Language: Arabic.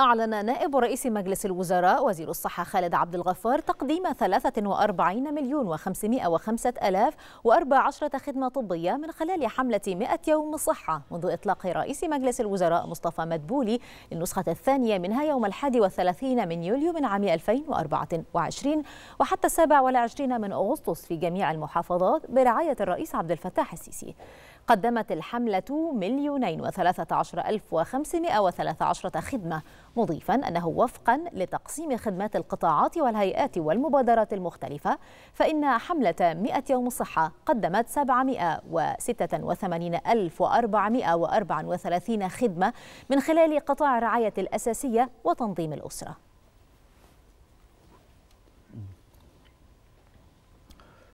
أعلن نائب رئيس مجلس الوزراء وزير الصحة خالد عبد الغفار تقديم 43 مليون و505 ألاف و14 خدمة طبية من خلال حملة 100 يوم صحة منذ إطلاق رئيس مجلس الوزراء مصطفى مدبولي النسخة الثانية منها يوم الحادي والثلاثين من يوليو من عام 2024 وحتى السابع والعشرين من أغسطس في جميع المحافظات برعاية الرئيس عبد الفتاح السيسي قدمت الحملة مليونين وثلاثة عشر ألف وخمسمائة وثلاثة عشرة خدمة مضيفا أنه وفقا لتقسيم خدمات القطاعات والهيئات والمبادرات المختلفة فإن حملة 100 يوم صحه قدمت 786434 خدمة من خلال قطاع الرعاية الأساسية وتنظيم الأسرة